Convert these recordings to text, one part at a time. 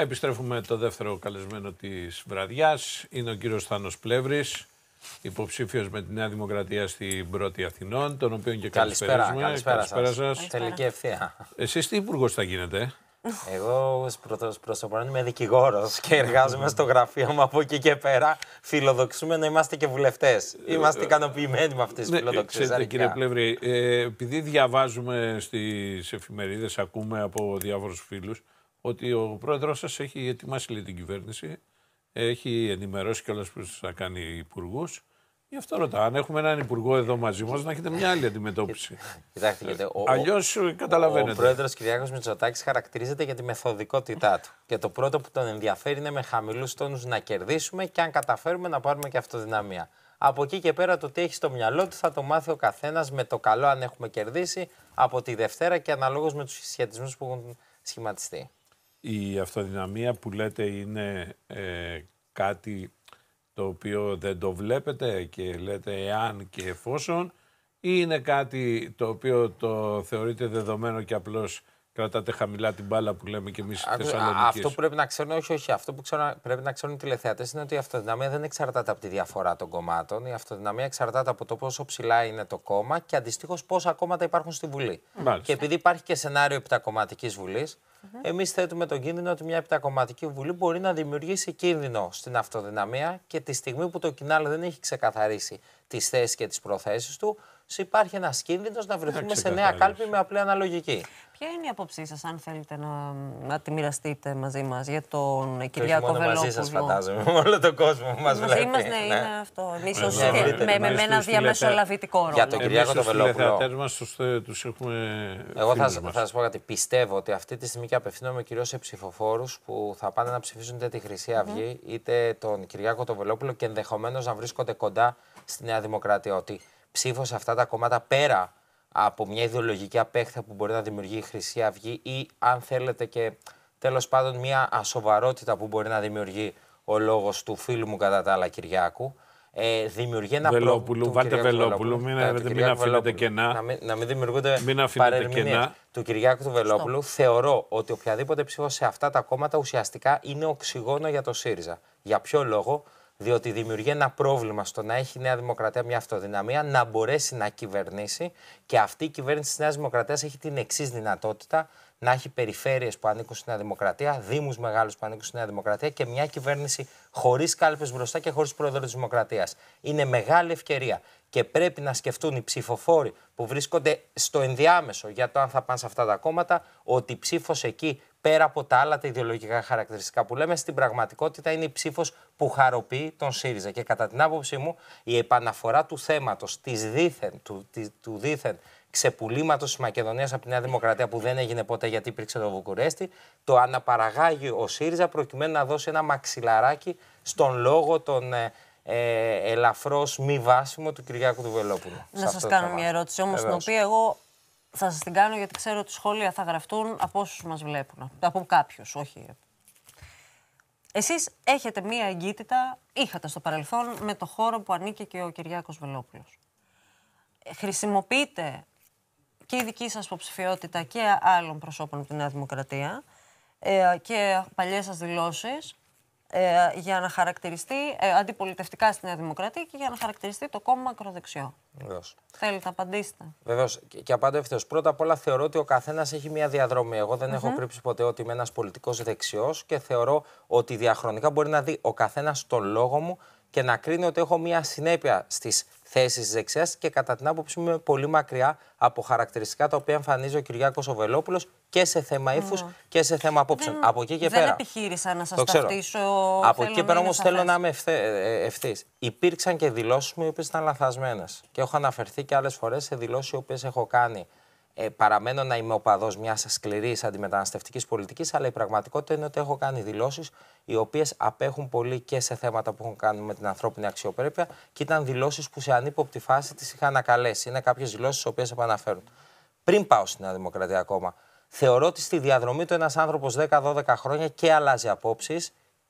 Επιστρέφουμε το δεύτερο καλεσμένο της βραδιάς, Είναι ο κύριος Θάνος Πλεύρης, υποψήφιος με τη Νέα Δημοκρατία στην Πρώτη Αθηνών, τον οποίο και καλησπέρα. Καλησπέρα, καλησπέρα, καλησπέρα σας. Τελική ευθεία. Εσείς τι υπουργός θα γίνετε. Εγώ προσωπικά είμαι δικηγόρος και εργάζομαι στο γραφείο μου από εκεί και πέρα. Φιλοδοξούμε να είμαστε και βουλευτές. Ε, είμαστε ε, ικανοποιημένοι με αυτές τις ναι, φιλοδοξίες. Ξέρετε, κύριε Πλεύρη, ε, επειδή διαβάζουμε στις εφημερίδες, ακούμε από διάφορους φίλους, ότι ο πρόεδρός σας έχει ετοιμάσει λέει, την κυβέρνηση, έχει ενημερώσει κιόλας που θα κάνει υπουργούς. Γι' αυτό ρωτάω, αν έχουμε έναν υπουργό εδώ μαζί μας, να έχετε μια άλλη αντιμετώπιση. Κοιτάξτε, αλλιώς ε, καταλαβαίνετε. Ο πρόεδρος Κυριάκος Μητσοτάκης χαρακτηρίζεται για τη μεθοδικότητά του. Και το πρώτο που τον ενδιαφέρει είναι με χαμηλούς τόνους να κερδίσουμε και αν καταφέρουμε να πάρουμε και αυτοδυναμία. Από εκεί και πέρα το τι έχει στο μυαλό του θα το μάθει ο καθένας με το καλό αν έχουμε κερδίσει από τη Δευτέρα και αναλόγως με τους σχετισμού που έχουν σχηματιστεί η αυτοδυναμία που λέτε είναι ε, κάτι το οποίο δεν το βλέπετε και λέτε εάν και εφόσον ή είναι κάτι το οποίο το θεωρείτε δεδομένο και απλώς κρατάτε χαμηλά την μπάλα που λέμε και εμείς στη Θεσσαλονίκης. Αυτό που πρέπει να ξέρουν, όχι, όχι. Αυτό που ξέρω, πρέπει να ξέρουν οι τηλεθεατές είναι ότι η αυτοδυναμία δεν εξαρτάται από τη διαφορά των κομμάτων. Η αυτοδυναμία εξαρτάται από το πόσο ψηλά είναι το κόμμα και αντιστοίχως πόσα κόμματα υπάρχουν στη Βουλή. Μάλιστα. Και εμει οι αυτο που πρεπει να ξερουν οχι οχι αυτο που πρεπει να ξερουν οι τηλεθεατες ειναι οτι υπάρχει και σενάριο επιτακομματική και σεναριο κομματικής βουλη εμείς Εμείς θέτουμε τον κίνδυνο ότι μια επιτακομματική βουλή μπορεί να δημιουργήσει κίνδυνο στην αυτοδυναμία και τη στιγμή που το κοινάλ δεν έχει ξεκαθαρίσει τις θέσεις και τις προθέσεις του, υπάρχει ένας κίνδυνος να βρεθούμε σε νέα κάλπη με απλή αναλογική. Ποια είναι η άποψή σας, αν θέλετε να, να τη μοιραστείτε μαζί μας για τον Κυριακό Βελόπουλο. Μαζί σας, φαντάζομαι, με όλο τον κόσμο που μας βλέπει. Μαζί μα, ναι, είναι αυτό. Εμείς με, με, ένα διαμεσολαβητικό ρόλο. Για τον Κυριακό τον Βελόπουλο. του έχουμε. Εγώ θα, σας πω κάτι. Πιστεύω ότι αυτή τη στιγμή και απευθύνομαι κυρίως σε ψηφοφόρους που θα πάνε να ψηφίσουν είτε τη Χρυσή Αυγή είτε τον Κυριακό τον Βελόπουλο και ενδεχομένως να βρίσκονται κοντά στη Νέα Δημοκρατία. Ότι ψήφο σε αυτά τα κομμάτα πέρα από μια ιδεολογική απέχθεια που μπορεί να δημιουργεί η Χρυσή Αυγή ή αν θέλετε και τέλος πάντων μια ασοβαρότητα που μπορεί να δημιουργεί ο λόγος του φίλου μου κατά τα άλλα Κυριάκου. Ε, δημιουργεί ένα Βελόπουλου, βάλτε Βελόπουλου, μην, ε, αφήνετε κενά. Να μην, να δημιουργούνται μην του Κυριάκου του Βελόπουλου. Θεωρώ ότι οποιαδήποτε ψήφο σε αυτά τα κόμματα ουσιαστικά είναι οξυγόνο για το ΣΥΡΙΖΑ. Για ποιο λόγο, διότι δημιουργεί ένα πρόβλημα στο να έχει η Νέα Δημοκρατία μια αυτοδυναμία, να μπορέσει να κυβερνήσει και αυτή η κυβέρνηση της Νέας Δημοκρατίας έχει την εξής δυνατότητα να έχει περιφέρειες που ανήκουν στη Νέα Δημοκρατία, Δήμους μεγάλους που ανήκουν στη Νέα Δημοκρατία και μια κυβέρνηση χωρίς κάλπες μπροστά και χωρίς πρόεδρο της Δημοκρατίας. Είναι μεγάλη ευκαιρία και πρέπει να σκεφτούν οι ψηφοφόροι που βρίσκονται στο ενδιάμεσο για το αν θα πάνε σε αυτά τα κόμματα ότι η ψήφος εκεί πέρα από τα άλλα τα ιδεολογικά χαρακτηριστικά που λέμε, στην πραγματικότητα είναι η ψήφος που χαροποιεί τον ΣΥΡΙΖΑ. Και κατά την άποψή μου, η επαναφορά του θέματος του, του δίθεν ξεπουλήματος της Μακεδονίας από τη Νέα Δημοκρατία που δεν έγινε ποτέ γιατί υπήρξε το Βουκουρέστι, το αναπαραγάγει ο ΣΥΡΙΖΑ προκειμένου να δώσει ένα μαξιλαράκι στον λόγο των ε, ε, ελαφρώς μη βάσιμο του Κυριάκου του Βελόπουλου. Να σας κάνω μια ερώτηση όμως, την οποία εγώ θα σας την κάνω γιατί ξέρω ότι σχόλια θα γραφτούν από όσους μας βλέπουν. Από κάποιους, όχι. Εσείς έχετε μία εγκύτητα, είχατε στο παρελθόν, με το χώρο που ανήκε και ο Κυριάκος Βελόπουλος. Χρησιμοποιείτε και η δική σας υποψηφιότητα και άλλων προσώπων από τη Νέα Δημοκρατία ε, και παλιές σας δηλώσεις ε, για να χαρακτηριστεί ε, αντιπολιτευτικά στη Νέα Δημοκρατία και για να χαρακτηριστεί το κόμμα ακροδεξιό. Βεβαίως. Θέλετε να απαντήσετε. Βεβαίως. Και, και απάντω ευθέως. Πρώτα απ' όλα θεωρώ ότι ο καθένας έχει μια διαδρομή. Εγώ δεν έχω κρύψει ποτέ ότι είμαι ένας πολιτικός δεξιός και θεωρώ ότι διαχρονικά μπορεί να δει ο καθένας τον λόγο μου και να κρίνει ότι έχω μία συνέπεια στις θέσεις της δεξιάς και κατά την άποψή μου είμαι πολύ μακριά από χαρακτηριστικά τα οποία εμφανίζει ο Κυριάκος Οβελόπουλο και σε θέμα ύφους και σε θέμα απόψεων. Δεν, από εκεί και πέρα. Δεν επιχείρησα να σας ταυτίσω. Από εκεί και πέρα όμω θέλω να είμαι ε, ε, ευθύς. Υπήρξαν και δηλώσεις μου οι οποίες ήταν λαθασμένες. Και έχω αναφερθεί και άλλες φορές σε δηλώσεις οι οποίες έχω κάνει ε, παραμένω να είμαι οπαδό μιας σκληρής αντιμεταναστευτικής πολιτικής, αλλά η πραγματικότητα είναι ότι έχω κάνει δηλώσεις οι οποίες απέχουν πολύ και σε θέματα που έχουν κάνει με την ανθρώπινη αξιοπρέπεια και ήταν δηλώσεις που σε ανύποπτη φάση τις είχα ανακαλέσει. Είναι κάποιες δηλώσεις τις οποίες επαναφέρουν. Πριν πάω στην Νέα Δημοκρατία ακόμα, θεωρώ ότι στη διαδρομή του ένας άνθρωπος 10-12 χρόνια και αλλάζει απόψεις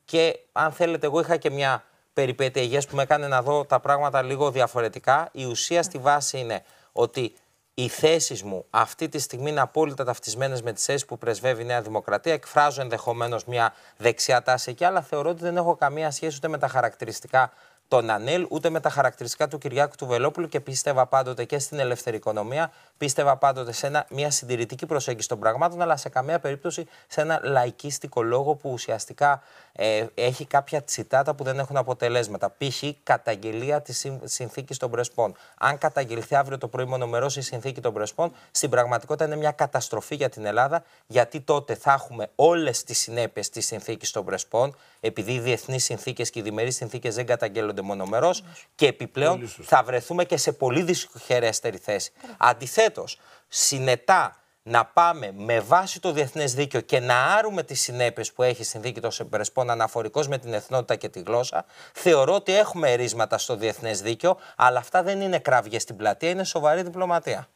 και αν θέλετε, εγώ είχα και μια περιπέτεια υγείας που με έκανε να δω τα πράγματα λίγο διαφορετικά. Η ουσία στη βάση είναι ότι οι θέσεις μου αυτή τη στιγμή είναι απόλυτα ταυτισμένες με τις θέσεις που πρεσβεύει η Νέα Δημοκρατία. Εκφράζω ενδεχομένως μια δεξιά τάση εκεί, αλλά θεωρώ ότι δεν έχω καμία σχέση ούτε με τα χαρακτηριστικά τον Ανίλ, ούτε με τα χαρακτηριστικά του Κυριάκου του Βελόπουλου και πίστευα πάντοτε και στην ελεύθερη οικονομία, πίστευα πάντοτε σε ένα, μια συντηρητική προσέγγιση των πραγμάτων, αλλά σε καμία περίπτωση σε ένα λαϊκίστικο λόγο που ουσιαστικά ε, έχει κάποια τσιτάτα που δεν έχουν αποτελέσματα. Π.χ. καταγγελία της συνθήκης των Πρεσπών. Αν καταγγελθεί αύριο το πρωί μονομερός η συνθήκη των Πρεσπών, στην πραγματικότητα είναι μια καταστροφή για την Ελλάδα, γιατί τότε θα έχουμε όλες τις συνέπειες της συνθήκης των Πρεσπών, επειδή οι διεθνείς συνθήκες και οι διμερείς συνθήκες δεν καταγγέλλονται γίνονται μονομερός και επιπλέον θα βρεθούμε και σε πολύ δυσχερέστερη θέση. Αντιθέτως, συνετά να πάμε με βάση το διεθνές δίκαιο και να άρουμε τις συνέπειες που έχει η συνθήκη των Σεμπερεσπών αναφορικώ με την εθνότητα και τη γλώσσα, θεωρώ ότι έχουμε ρίσματα στο διεθνές δίκαιο, αλλά αυτά δεν είναι κράβια στην πλατεία, είναι σοβαρή διπλωματία.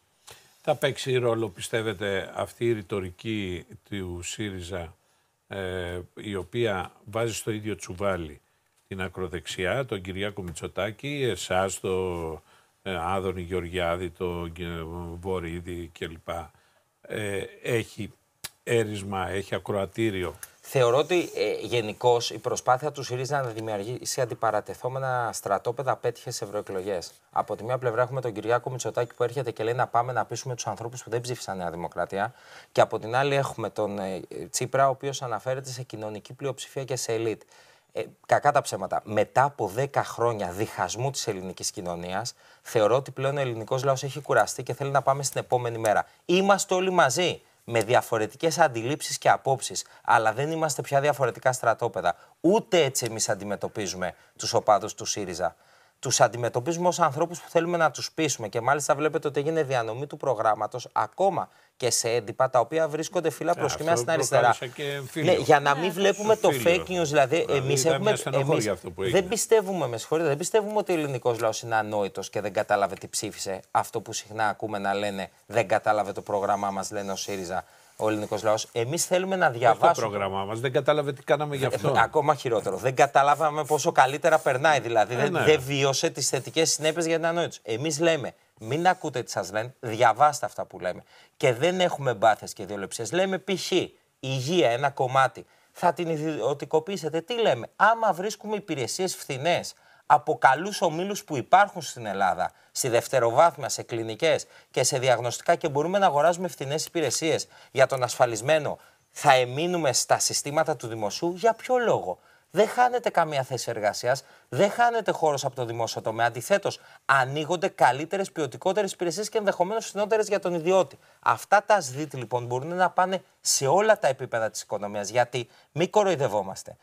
Θα παίξει ρόλο, πιστεύετε, αυτή η ρητορική του ΣΥΡΙΖΑ, ε, η οποία βάζει στο ίδιο τσουβάλι την ακροδεξιά, τον Κυριάκο Μητσοτάκη, εσάς, τον ε, Άδωνη Γεωργιάδη, τον ε, Βορύδη κλπ. Ε, έχει έρισμα, έχει ακροατήριο. Θεωρώ ότι ε, γενικώς η προσπάθεια του ΣΥΡΙΖΑ να δημιουργήσει αντιπαρατεθόμενα στρατόπεδα πέτυχε σε ευρωεκλογές. Από τη μία πλευρά έχουμε τον Κυριάκο Μητσοτάκη που έρχεται και λέει να πάμε να πείσουμε τους ανθρώπους που δεν ψήφισαν Νέα Δημοκρατία. Και από την άλλη έχουμε τον ε, Τσίπρα, ο οποίος αναφέρεται σε κοινωνική πλειοψηφία και σε ελίτ ε, κακά τα ψέματα, μετά από 10 χρόνια διχασμού της ελληνικής κοινωνίας, θεωρώ ότι πλέον ο ελληνικός λαός έχει κουραστεί και θέλει να πάμε στην επόμενη μέρα. Είμαστε όλοι μαζί, με διαφορετικές αντιλήψεις και απόψεις, αλλά δεν είμαστε πια διαφορετικά στρατόπεδα. Ούτε έτσι εμείς αντιμετωπίζουμε τους οπαδούς του ΣΥΡΙΖΑ. Τους αντιμετωπίζουμε ως ανθρώπους που θέλουμε να τους πείσουμε και μάλιστα βλέπετε ότι έγινε διανομή του προγράμματος ακόμα και σε έντυπα τα οποία βρίσκονται φύλλα ε, προς yeah, στην αριστερά. Ναι, για να μην ναι, ναι. βλέπουμε το, fake news, δηλαδή, δηλαδή εμείς. έχουμε, εμείς δεν πιστεύουμε, με συγχωρείτε, δεν πιστεύουμε ότι ο ελληνικός λαός είναι ανόητος και δεν κατάλαβε τι ψήφισε. Αυτό που συχνά ακούμε να λένε δεν κατάλαβε το πρόγραμμά μας λένε ο ΣΥΡΙΖΑ ο ελληνικός λαός. Εμείς θέλουμε να διαβάσουμε. Αυτό το πρόγραμμά μας, δεν κατάλαβε τι κάναμε γι' αυτό. ακόμα χειρότερο. Δεν καταλάβαμε πόσο καλύτερα περνάει. Δηλαδή, ε, δεν, ναι. δεν βίωσε τις θετικές συνέπειες για την ανόητη. Εμείς λέμε, μην ακούτε τι σας λένε, διαβάστε αυτά που λέμε. Και δεν έχουμε μπάθες και διολεψίε. Λέμε, π.χ. υγεία, ένα κομμάτι. Θα την ιδιωτικοποιήσετε. Τι λέμε, άμα βρίσκουμε υπηρεσίες φθηνές, από καλούς ομίλους που υπάρχουν στην Ελλάδα, στη δευτεροβάθμια, σε κλινικές και σε διαγνωστικά και μπορούμε να αγοράζουμε φθηνές υπηρεσίες για τον ασφαλισμένο, θα εμείνουμε στα συστήματα του δημοσίου για ποιο λόγο. Δεν χάνεται καμία θέση εργασίας, δεν χάνεται χώρος από το δημόσιο τομέα. Αντιθέτως, ανοίγονται καλύτερες, ποιοτικότερες υπηρεσίες και ενδεχομένως φθηνότερες για τον ιδιώτη. Αυτά τα ΣΔΙΤ λοιπόν μπορούν να πάνε σε όλα τα επίπεδα της οικονομίας. Γιατί μην κοροϊδευόμαστε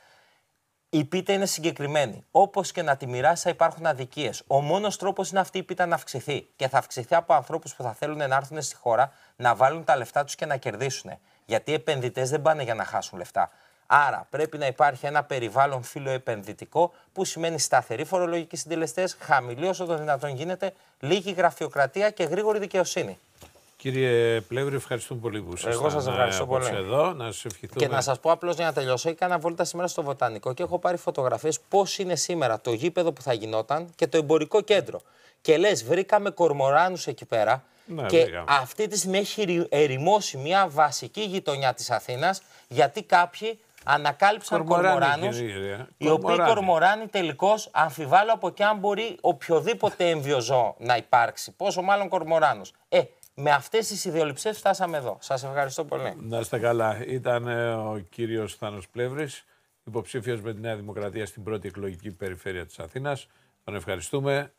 η πίτα είναι συγκεκριμένη. Όπως και να τη μοιράσει, θα υπάρχουν αδικίες. Ο μόνος τρόπος είναι αυτή η πίτα να αυξηθεί. Και θα αυξηθεί από ανθρώπους που θα θέλουν να έρθουν στη χώρα, να βάλουν τα λεφτά τους και να κερδίσουν. Γιατί οι επενδυτές δεν πάνε για να χάσουν λεφτά. Άρα πρέπει να υπάρχει ένα περιβάλλον φιλοεπενδυτικό που σημαίνει σταθερή φορολογική συντελεστές, χαμηλή όσο το δυνατόν γίνεται, λίγη γραφειοκρατία και γρήγορη δικαιοσύνη. Κύριε Πλεύρη, ευχαριστούμε πολύ που ήσασταν. Εγώ σας ε, ευχαριστώ πολύ. Εδώ, να σας ευχηθούμε. Και να σας πω απλώς για να τελειώσω. Έκανα βόλτα σήμερα στο Βοτανικό και έχω πάρει φωτογραφίες πώς είναι σήμερα το γήπεδο που θα γινόταν και το εμπορικό κέντρο. Και λες, βρήκαμε κορμοράνους εκεί πέρα. Ναι, και αυτή τη στιγμή έχει ερημώσει μια βασική γειτονιά της Αθήνας γιατί κάποιοι ανακάλυψαν κορμοράνου. Οι οποίοι κορμοράνοι τελικώς αμφιβάλλω από και αν μπορεί οποιοδήποτε ζώο να υπάρξει. Πόσο μάλλον κορμοράνους. Ε, με αυτές τις ιδεολειψίε φτάσαμε εδώ. Σας ευχαριστώ πολύ. Να είστε καλά. Ήταν ε, ο κύριος Θάνος Πλεύρης, υποψήφιος με τη Νέα Δημοκρατία στην πρώτη εκλογική περιφέρεια της Αθήνας. Τον ευχαριστούμε.